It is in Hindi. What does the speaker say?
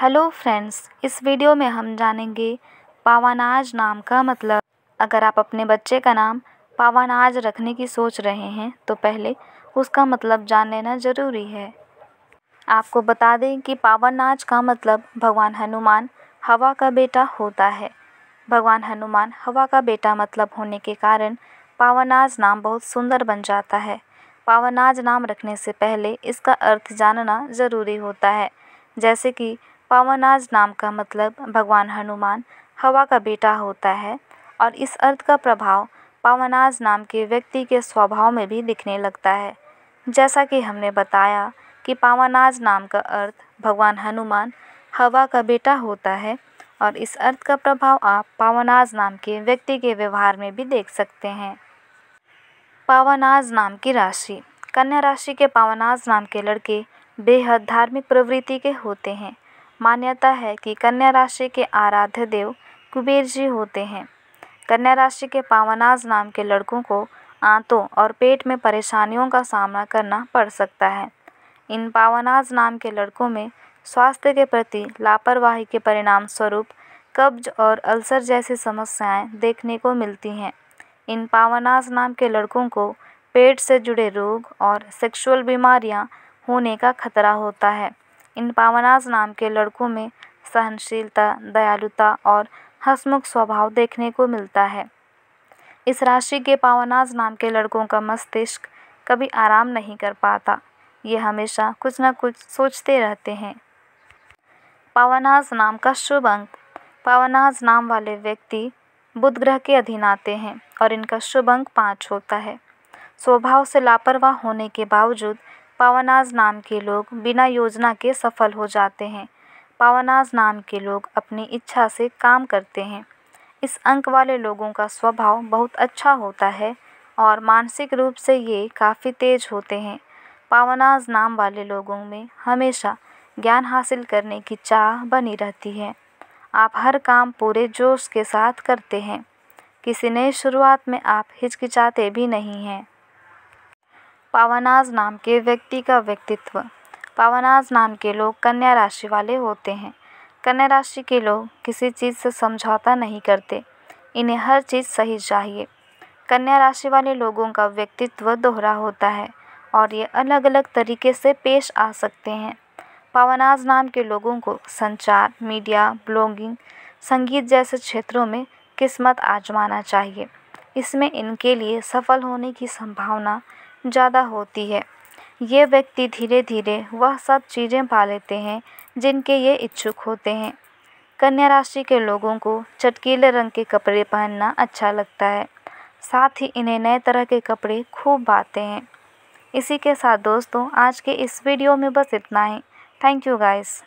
हेलो फ्रेंड्स इस वीडियो में हम जानेंगे पावानाज नाम का मतलब अगर आप अपने बच्चे का नाम पावानाज रखने की सोच रहे हैं तो पहले उसका मतलब जान लेना ज़रूरी है आपको बता दें कि पावानाज का मतलब भगवान हनुमान हवा का बेटा होता है भगवान हनुमान हवा का बेटा मतलब होने के कारण पावानाज नाम बहुत सुंदर बन जाता है पावानाज नाम रखने से पहले इसका अर्थ जानना ज़रूरी होता है जैसे कि पावनाज नाम का मतलब भगवान हनुमान हवा का बेटा होता है और इस अर्थ का प्रभाव पावनाज नाम के व्यक्ति के स्वभाव में भी दिखने लगता है जैसा कि हमने बताया कि पावनाज नाम का अर्थ भगवान हनुमान हवा का बेटा होता है और इस अर्थ का प्रभाव आप पावनाज नाम के व्यक्ति के व्यवहार में भी देख सकते हैं पावनाज नाम की राशि कन्या राशि के पावनाज नाम के लड़के बेहद धार्मिक प्रवृत्ति के होते हैं मान्यता है कि कन्या राशि के आराध्य देव कुबेर जी होते हैं कन्या राशि के पावनाज नाम के लड़कों को आंतों और पेट में परेशानियों का सामना करना पड़ सकता है इन पावनाज नाम के लड़कों में स्वास्थ्य के प्रति लापरवाही के परिणाम स्वरूप कब्ज और अल्सर जैसी समस्याएं देखने को मिलती हैं इन पावनाज नाम के लड़कों को पेट से जुड़े रोग और सेक्सुअल बीमारियां होने का खतरा होता है इन पावनाज़ नाम के लड़कों में सहनशीलता दयालुता और हसमुख स्वभाव देखने को मिलता है इस राशि के पावनाज़ नाम के लड़कों का मस्तिष्क कभी आराम नहीं कर पाता ये हमेशा कुछ ना कुछ सोचते रहते हैं पावनाज नाम का शुभ अंक पावनाज नाम वाले व्यक्ति बुध ग्रह के अधीन आते हैं और इनका शुभ अंक पाँच होता है स्वभाव से लापरवाह होने के बावजूद पावनाज़ नाम के लोग बिना योजना के सफल हो जाते हैं पावनाज़ नाम के लोग अपनी इच्छा से काम करते हैं इस अंक वाले लोगों का स्वभाव बहुत अच्छा होता है और मानसिक रूप से ये काफ़ी तेज होते हैं पावनाज़ नाम वाले लोगों में हमेशा ज्ञान हासिल करने की चाह बनी रहती है आप हर काम पूरे जोश के साथ करते हैं किसी नए शुरुआत में आप हिचकिचाते भी नहीं हैं पावनाज नाम के व्यक्ति का व्यक्तित्व पावनाज नाम के लोग कन्या राशि वाले होते हैं कन्या राशि के लोग किसी चीज़ से समझौता नहीं करते इन्हें हर चीज़ सही चाहिए कन्या राशि वाले लोगों का व्यक्तित्व दोहरा होता है और ये अलग अलग तरीके से पेश आ सकते हैं पावनाज नाम के लोगों को संचार मीडिया ब्लॉगिंग संगीत जैसे क्षेत्रों में किस्मत आजमाना चाहिए इसमें इनके लिए सफल होने की संभावना ज़्यादा होती है ये व्यक्ति धीरे धीरे वह सब चीज़ें पा लेते हैं जिनके ये इच्छुक होते हैं कन्या राशि के लोगों को चटकीले रंग के कपड़े पहनना अच्छा लगता है साथ ही इन्हें नए तरह के कपड़े खूब भाते हैं इसी के साथ दोस्तों आज के इस वीडियो में बस इतना ही थैंक यू गाइस